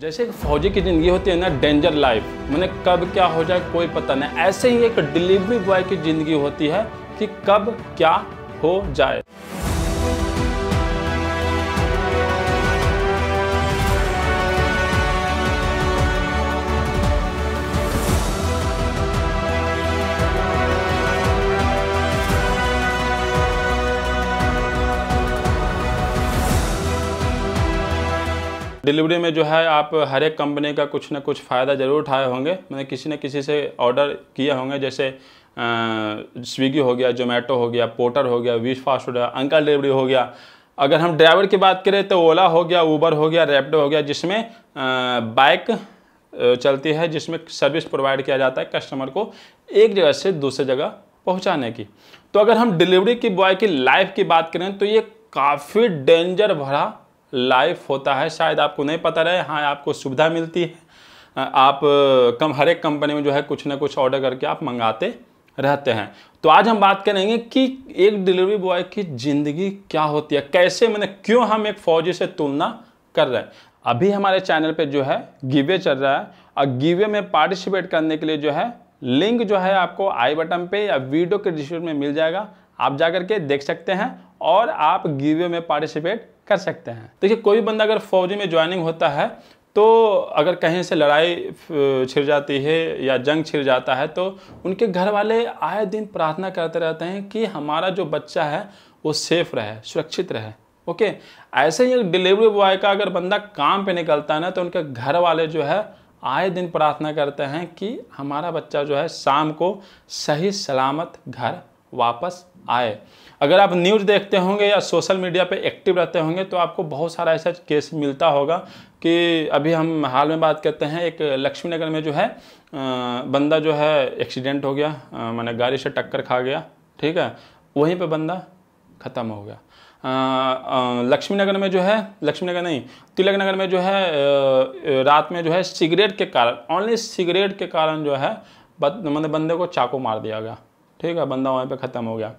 जैसे एक फौजी की ज़िंदगी होती है ना डेंजर लाइफ मैंने कब क्या हो जाए कोई पता नहीं ऐसे ही एक डिलीवरी बॉय की ज़िंदगी होती है कि कब क्या हो जाए डिलीवरी में जो है आप हर एक कंपनी का कुछ ना कुछ फ़ायदा ज़रूर उठाए होंगे मैंने किसी न किसी से ऑर्डर किए होंगे जैसे स्विगी हो गया जोमेटो हो गया पोर्टर हो गया विश फास्ट हो गया अंकल डिलीवरी हो गया अगर हम ड्राइवर की बात करें तो ओला हो गया ऊबर हो गया रेपडो हो गया जिसमें बाइक चलती है जिसमें सर्विस प्रोवाइड किया जाता है कस्टमर को एक जगह से दूसरे जगह पहुंचाने की तो अगर हम डिलीवरी की बॉय की लाइफ की बात करें तो ये काफ़ी डेंजर भरा लाइफ होता है शायद आपको नहीं पता रहे हाँ आपको सुविधा मिलती है आप कम हर एक कंपनी में जो है कुछ ना कुछ ऑर्डर करके आप मंगाते रहते हैं तो आज हम बात करेंगे कि एक डिलीवरी बॉय की ज़िंदगी क्या होती है कैसे मैंने क्यों हम एक फौजी से तुलना कर रहे हैं अभी हमारे चैनल पर जो है गिवे चल रहा है और गिवे में पार्टिसिपेट करने के लिए जो है लिंक जो है आपको आई बटन पे या वीडियो के डिस्क्रिप्शन में मिल जाएगा आप जा करके देख सकते हैं और आप गिवे में पार्टिसिपेट कर सकते हैं देखिए कोई बंदा अगर फौजी में ज्वाइनिंग होता है तो अगर कहीं से लड़ाई छिड़ जाती है या जंग छिड़ जाता है तो उनके घर वाले आए दिन प्रार्थना करते रहते हैं कि हमारा जो बच्चा है वो सेफ रहे सुरक्षित रहे ओके ऐसे ही डिलीवरी बॉय का अगर बंदा काम पे निकलता है ना तो उनके घर वाले जो है आए दिन प्रार्थना करते हैं कि हमारा बच्चा जो है शाम को सही सलामत घर वापस आए अगर आप न्यूज़ देखते होंगे या सोशल मीडिया पे एक्टिव रहते होंगे तो आपको बहुत सारा ऐसा केस मिलता होगा कि अभी हम हाल में बात करते हैं एक लक्ष्मी नगर में जो है बंदा जो है एक्सीडेंट हो गया मैंने गाड़ी से टक्कर खा गया ठीक है वहीं पर बंदा ख़त्म हो गया लक्ष्मी नगर में जो है लक्ष्मी नगर नहीं तिलक नगर में जो है रात में जो है सिगरेट के कारण ओनली सिगरेट के कारण जो है मतलब बंदे को चाकू मार दिया गया ठीक है बंदा वहीं पे ख़त्म हो गया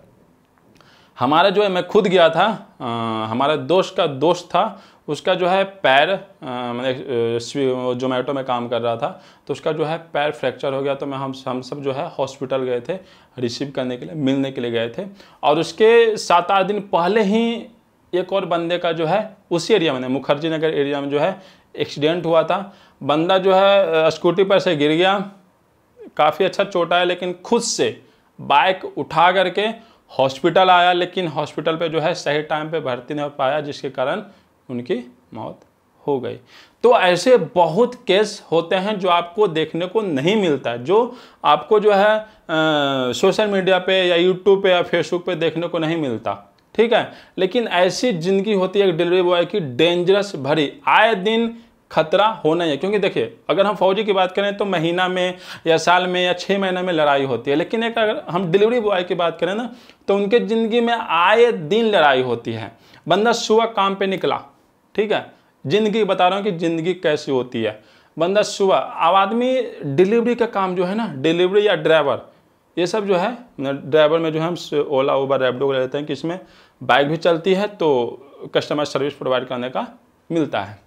हमारा जो है मैं खुद गया था आ, हमारा दोस्त का दोस्त था उसका जो है पैर मैंने जोमेटो में काम कर रहा था तो उसका जो है पैर फ्रैक्चर हो गया तो मैं हम हम सब जो है हॉस्पिटल गए थे रिसीव करने के लिए मिलने के लिए गए थे और उसके सात आठ दिन पहले ही एक और बंदे का जो है उसी एरिया में मुखर्जी नगर एरिया में जो है एक्सीडेंट हुआ था बंदा जो है स्कूटी पर से गिर गया काफ़ी अच्छा चोटा है लेकिन खुद से बाइक उठा करके हॉस्पिटल आया लेकिन हॉस्पिटल पे जो है सही टाइम पे भर्ती नहीं हो पाया जिसके कारण उनकी मौत हो गई तो ऐसे बहुत केस होते हैं जो आपको देखने को नहीं मिलता है जो आपको जो है आ, सोशल मीडिया पे या यूट्यूब पे या फेसबुक पे देखने को नहीं मिलता ठीक है लेकिन ऐसी जिंदगी होती है डिलीवरी बॉय की डेंजरस भरी आए दिन खतरा होना ही है क्योंकि देखिए अगर हम फौजी की बात करें तो महीना में या साल में या छः महीने में लड़ाई होती है लेकिन एक अगर हम डिलीवरी बॉय की बात करें ना तो उनके ज़िंदगी में आए दिन लड़ाई होती है बंदा सुबह काम पे निकला ठीक है ज़िंदगी बता रहा हूँ कि ज़िंदगी कैसी होती है बंदा सुबह अब आदमी डिलीवरी का काम जो है ना डिलीवरी या ड्राइवर ये सब जो है ड्राइवर में जो है हम ओला उबर रेपडो ले लेते हैं कि इसमें बाइक भी चलती है तो कस्टमर सर्विस प्रोवाइड करने का मिलता है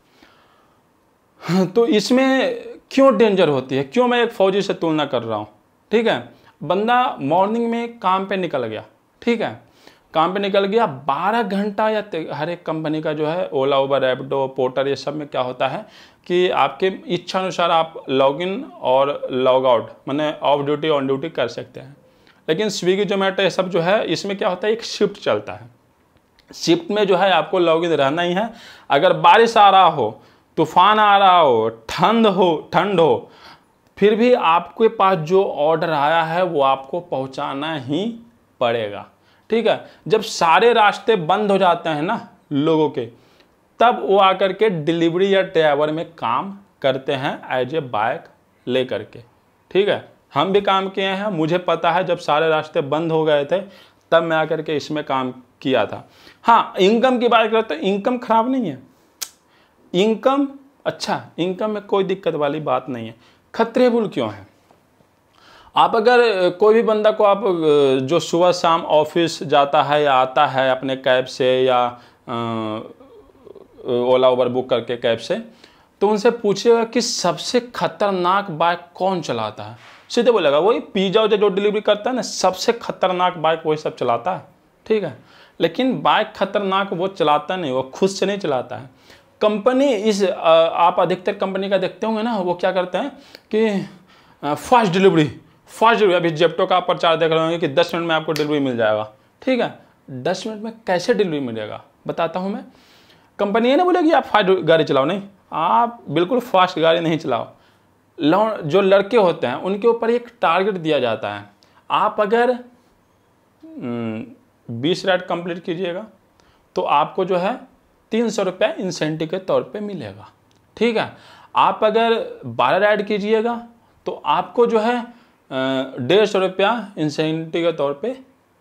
हाँ, तो इसमें क्यों डेंजर होती है क्यों मैं एक फौजी से तुलना कर रहा हूँ ठीक है बंदा मॉर्निंग में काम पे निकल गया ठीक है काम पे निकल गया 12 घंटा या हर एक कंपनी का जो है ओला उबर एपडो पोर्टर ये सब में क्या होता है कि आपके इच्छा अनुसार आप लॉग इन और लॉग आउट मैंने ऑफ ड्यूटी ऑन ड्यूटी कर सकते हैं लेकिन स्विगी जोमेटो ये सब जो है इसमें क्या होता है एक शिफ्ट चलता है शिफ्ट में जो है आपको लॉग इन रहना ही है अगर बारिश आ रहा हो तूफान आ रहा हो ठंड हो ठंड हो फिर भी आपके पास जो ऑर्डर आया है वो आपको पहुंचाना ही पड़ेगा ठीक है जब सारे रास्ते बंद हो जाते हैं ना लोगों के तब वो आकर के डिलीवरी या ड्राइवर में काम करते हैं एज ए बाइक ले करके ठीक है हम भी काम किए हैं मुझे पता है जब सारे रास्ते बंद हो गए थे तब मैं आकर के इसमें काम किया था हाँ इनकम की बात करते तो इनकम खराब नहीं है इनकम अच्छा इनकम में कोई दिक्कत वाली बात नहीं है खतरेबुल क्यों है आप अगर कोई भी बंदा को आप जो सुबह शाम ऑफिस जाता है या आता है अपने कैब से या ओला उबर बुक करके कैब से तो उनसे पूछिएगा कि सबसे खतरनाक बाइक कौन चलाता है सीधे बोलेगा वही पिज्जा उजा जो डिलीवरी करता है ना सबसे खतरनाक बाइक वही सब चलाता है ठीक है लेकिन बाइक खतरनाक वो चलाता नहीं वो खुद से नहीं चलाता है कंपनी इस आप अधिकतर कंपनी का देखते होंगे ना वो क्या करते हैं कि फास्ट डिलीवरी फास्ट डिलीवरी अभी जेप्टो का आप प्रचार देख रहे होंगे कि दस मिनट में आपको डिलीवरी मिल जाएगा ठीक है दस मिनट में कैसे डिलीवरी मिलेगा बताता हूँ मैं कंपनी ये ना बोलेगी आप फास्ट गाड़ी चलाओ नहीं आप बिल्कुल फास्ट गाड़ी नहीं चलाओ जो लड़के होते हैं उनके ऊपर एक टारगेट दिया जाता है आप अगर हम्म, बीस राइड कंप्लीट कीजिएगा तो आपको जो है तीन सौ रुपया इंसेंटिव के तौर पे मिलेगा ठीक है आप अगर बारह राइड कीजिएगा तो आपको जो है डेढ़ सौ रुपया इंसेंटिव के तौर पे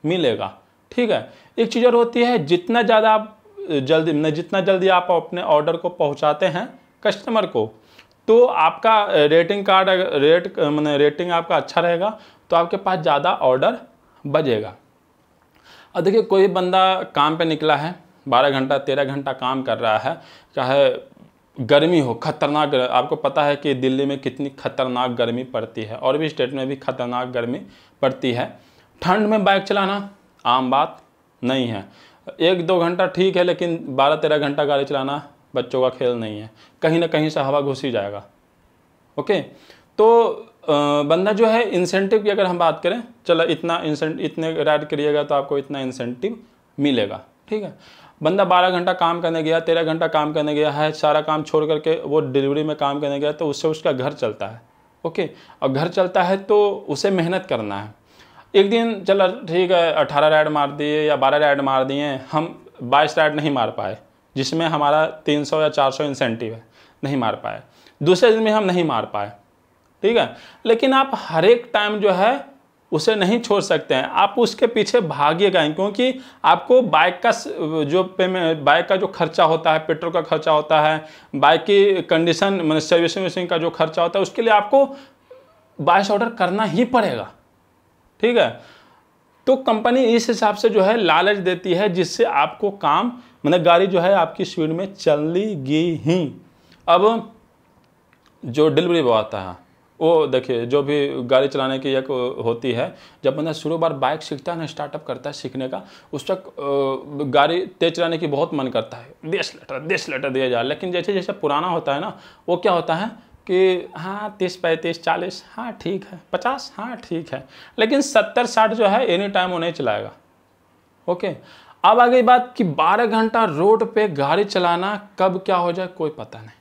मिलेगा ठीक है एक चीज़ और होती है जितना ज़्यादा आप जल्दी जितना जल्दी आप अपने ऑर्डर को पहुँचाते हैं कस्टमर को तो आपका रेटिंग कार्ड रेट मैंने रेटिंग आपका अच्छा रहेगा तो आपके पास ज़्यादा ऑर्डर बजेगा अब देखिए कोई बंदा काम पे निकला है बारह घंटा तेरह घंटा काम कर रहा है चाहे गर्मी हो खतरनाक आपको पता है कि दिल्ली में कितनी खतरनाक गर्मी पड़ती है और भी स्टेट में भी खतरनाक गर्मी पड़ती है ठंड में बाइक चलाना आम बात नहीं है एक दो घंटा ठीक है लेकिन बारह तेरह घंटा गाड़ी चलाना बच्चों का खेल नहीं है कहीं ना कहीं से हवा घुस ही जाएगा ओके तो बंदा जो है इंसेंटिव की अगर हम बात करें चलो इतना इंसेंट इतने राइड करिएगा तो आपको इतना इंसेंटिव मिलेगा ठीक है बंदा बारह घंटा काम करने गया तेरह घंटा काम करने गया है सारा काम छोड़ करके वो डिलीवरी में काम करने गया तो उससे उसका घर चलता है ओके और घर चलता है तो उसे मेहनत करना है एक दिन चलो ठीक है अठारह राइड मार दिए या बारह राइड मार दिए हम बाईस राइड नहीं मार पाए जिसमें हमारा तीन सौ या चार सौ इंसेंटिव है नहीं मार पाए दूसरे दिन में हम नहीं मार पाए ठीक है लेकिन आप हर एक टाइम जो है उसे नहीं छोड़ सकते हैं आप उसके पीछे भागिएगा गए क्योंकि आपको बाइक का जो पेमेंट बाइक का जो खर्चा होता है पेट्रोल का खर्चा होता है बाइक की कंडीशन मतलब सर्विसिंग का जो खर्चा होता है उसके लिए आपको बाइस ऑर्डर करना ही पड़ेगा ठीक है तो कंपनी इस हिसाब से जो है लालच देती है जिससे आपको काम मतलब गाड़ी जो है आपकी स्पीड में चलेगी ही अब जो डिलीवरी बॉय आता है वो देखिए जो भी गाड़ी चलाने की एक होती है जब बंदा शुरू बार बाइक सीखता है ना स्टार्टअप करता है सीखने का उस वक्त गाड़ी तेज चलाने की बहुत मन करता है देश लेटर देश लेटर दिया जाए लेकिन जैसे जैसे पुराना होता है ना वो क्या होता है कि हाँ तीस पैंतीस चालीस हाँ ठीक है पचास हाँ ठीक है लेकिन सत्तर साठ जो है एनी टाइम वो नहीं चलाएगा ओके अब आ गई बात कि बारह घंटा रोड पे गाड़ी चलाना कब क्या हो जाए कोई पता नहीं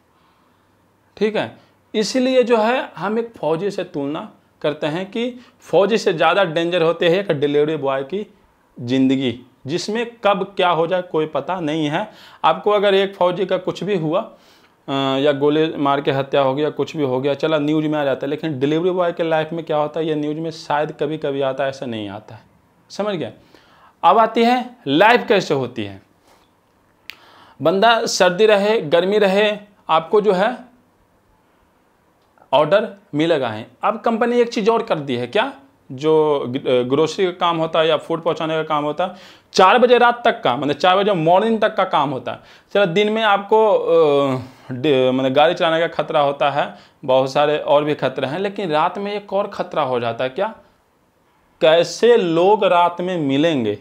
ठीक है इसलिए जो है हम एक फौजी से तुलना करते हैं कि फौजी से ज़्यादा डेंजर होते हैं एक डिलीवरी बॉय की ज़िंदगी जिसमें कब क्या हो जाए कोई पता नहीं है आपको अगर एक फौजी का कुछ भी हुआ या गोले मार के हत्या हो गया कुछ भी हो गया चला न्यूज में आ जाता है लेकिन डिलीवरी बॉय के लाइफ में क्या होता है ये न्यूज में शायद कभी कभी आता है ऐसा नहीं आता है समझ गया अब आती है लाइफ कैसे होती है बंदा सर्दी रहे गर्मी रहे आपको जो है ऑर्डर मिलेगा ही अब कंपनी एक चीज़ और कर दी है क्या जो ग्रोसरी का काम होता है या फूड पहुंचाने का काम होता है चार बजे रात तक का मतलब चार बजे मॉर्निंग तक का काम होता है चलो दिन में आपको मतलब गाड़ी चलाने का खतरा होता है बहुत सारे और भी खतरे हैं लेकिन रात में एक और खतरा हो जाता है क्या कैसे लोग रात में मिलेंगे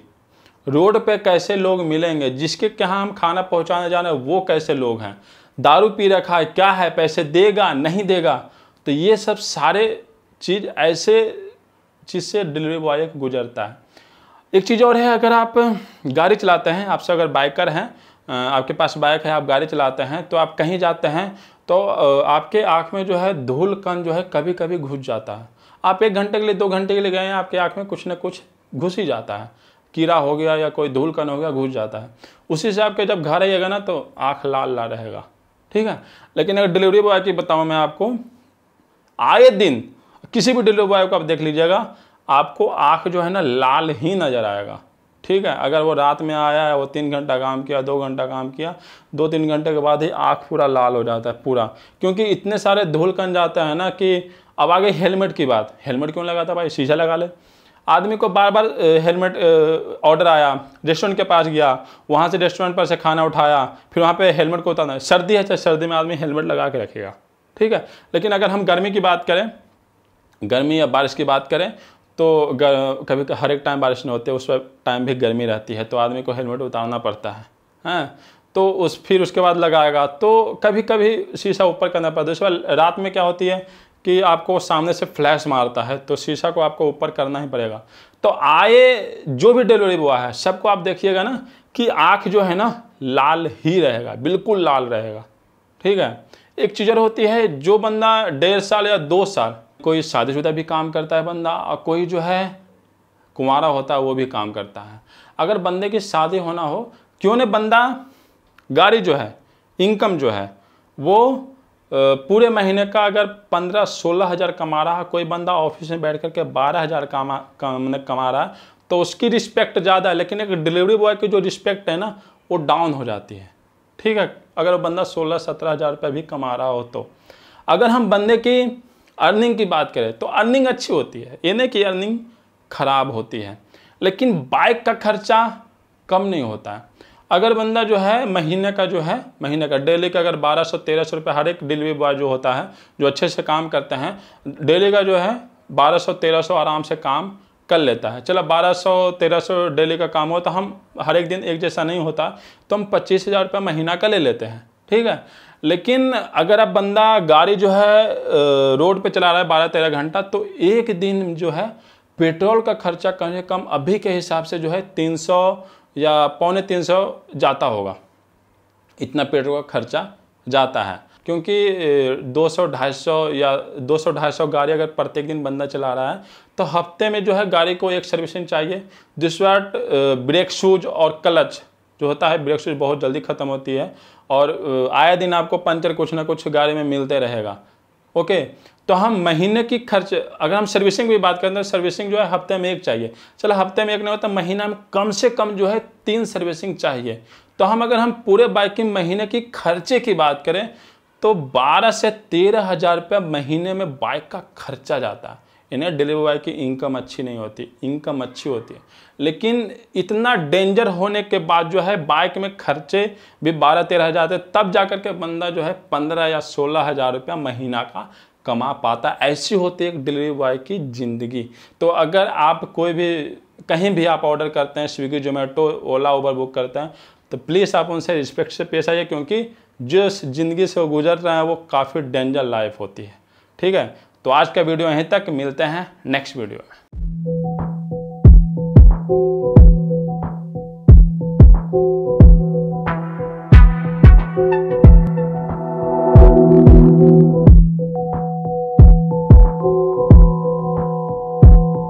रोड पे कैसे लोग मिलेंगे जिसके कहाँ हम खाना पहुँचाने जा रहे हैं वो कैसे लोग हैं दारू पी रखा है क्या है पैसे देगा नहीं देगा तो ये सब सारे चीज़ ऐसे चीज़ से डिलीवरी बॉय गुजरता है एक चीज़ और है अगर आप गाड़ी चलाते हैं आपसे अगर बाइकर हैं आपके पास बाइक है आप गाड़ी चलाते हैं तो आप कहीं जाते हैं तो आपके आँख में जो है धूल कण जो है कभी कभी घुस जाता है आप एक घंटे के लिए दो घंटे के लिए गए हैं आपके आँख में कुछ ना कुछ घुस ही जाता है कीड़ा हो गया या कोई धूल कण हो गया घुस जाता है उसी से आपके जब घर आइएगा ना तो आँख लाल लाल रहेगा ठीक है लेकिन अगर डिलीवरी बॉय की बताऊँ मैं आपको आए दिन किसी भी डिलीवरी बॉय को आप देख लीजिएगा आपको आँख जो है ना लाल ही नज़र आएगा ठीक है अगर वो रात में आया है वो तीन घंटा काम किया दो घंटा काम किया दो तीन घंटे के बाद ही आँख पूरा लाल हो जाता है पूरा क्योंकि इतने सारे धूल कन जाता है ना कि अब आगे हेलमेट की बात हेलमेट क्यों लगाता भाई शीशा लगा ले आदमी को बार बार हेलमेट ऑर्डर आया रेस्टोरेंट के पास गया वहाँ से रेस्टोरेंट पर से खाना उठाया फिर वहाँ पर हेलमेट को उतारना सर्दी है चाहे सर्दी में आदमी हेलमेट लगा के रखेगा ठीक है लेकिन अगर हम गर्मी की बात करें गर्मी या बारिश की बात करें तो कभी हर एक टाइम बारिश नहीं होती है उस टाइम भी गर्मी रहती है तो आदमी को हेलमेट उतारना पड़ता है हैं हाँ? तो उस फिर उसके बाद लगाएगा तो कभी कभी शीशा ऊपर करना पड़ता है उसके बाद रात में क्या होती है कि आपको सामने से फ्लैश मारता है तो शीशा को आपको ऊपर करना ही पड़ेगा तो आए जो भी डिलीवरी बॉय है सबको आप देखिएगा ना कि आँख जो है ना लाल ही रहेगा बिल्कुल लाल रहेगा ठीक है एक चीज़र होती है जो बंदा डेढ़ साल या दो साल कोई शादीशुदा भी काम करता है बंदा और कोई जो है कुंवारा होता है वो भी काम करता है अगर बंदे की शादी होना हो क्यों ना बंदा गाड़ी जो है इनकम जो है वो पूरे महीने का अगर पंद्रह सोलह हज़ार कमा रहा है कोई बंदा ऑफिस में बैठ करके बारह हज़ार कमा कम, कमा रहा है तो उसकी रिस्पेक्ट ज़्यादा है लेकिन एक डिलीवरी बॉय की जो रिस्पेक्ट है ना वो डाउन हो जाती है ठीक है अगर वो बंदा सोलह सत्रह हज़ार रुपये भी कमा रहा हो तो अगर हम बंदे की अर्निंग की बात करें तो अर्निंग अच्छी होती है ये नहीं कि अर्निंग ख़राब होती है लेकिन बाइक का खर्चा कम नहीं होता है अगर बंदा जो है महीने का जो है महीने का डेली का अगर बारह सौ तेरह सौ रुपये हर एक डिलीवरी बॉय जो होता है जो अच्छे से काम करते हैं डेली का जो है बारह सौ तेरह सौ आराम से काम कर लेता है चलो 1200 1300 डेली का काम हो तो हम हर एक दिन एक जैसा नहीं होता तो हम पच्चीस हज़ार रुपये महीना का ले लेते हैं ठीक है लेकिन अगर अब बंदा गाड़ी जो है रोड पे चला रहा है बारह तेरह घंटा तो एक दिन जो है पेट्रोल का खर्चा कम से कम अभी के हिसाब से जो है तीन सौ या पौने तीन सौ जाता होगा इतना पेट्रोल का खर्चा जाता है क्योंकि 200 250 या 200 250 गाड़ी अगर प्रत्येक दिन बंदा चला रहा है तो हफ्ते में जो है गाड़ी को एक सर्विसिंग चाहिए वर्ट ब्रेक शूज और क्लच जो होता है ब्रेक शूज बहुत जल्दी ख़त्म होती है और आए दिन आपको पंचर कुछ ना कुछ गाड़ी में मिलते रहेगा ओके तो हम महीने की खर्च अगर हम सर्विसिंग की बात करें तो सर्विसिंग जो है हफ्ते में एक चाहिए चलो हफ्ते में एक नहीं होता महीना में कम से कम जो है तीन सर्विसिंग चाहिए तो हम अगर हम पूरे बाइक की महीने की खर्चे की बात करें तो 12 से तेरह हज़ार रुपया महीने में बाइक का खर्चा जाता है इन्हें डिलीवरी बॉय की इनकम अच्छी नहीं होती इनकम अच्छी होती है लेकिन इतना डेंजर होने के बाद जो है बाइक में खर्चे भी बारह तेरह हज़ार थे तब जा कर के बंदा जो है पंद्रह या सोलह हज़ार रुपया महीना का कमा पाता ऐसी होती है एक डिलीवरी बॉय की ज़िंदगी तो अगर आप कोई भी कहीं भी आप ऑर्डर करते हैं स्विगी जोमेटो ओला उबर बुक करते हैं तो प्लीज़ आप उनसे रिस्पेक्ट से पेश आइए क्योंकि जो जिंदगी से वो गुजर रहे हैं वो काफ़ी डेंजर लाइफ होती है ठीक है तो आज का वीडियो यहीं तक मिलते हैं नेक्स्ट वीडियो में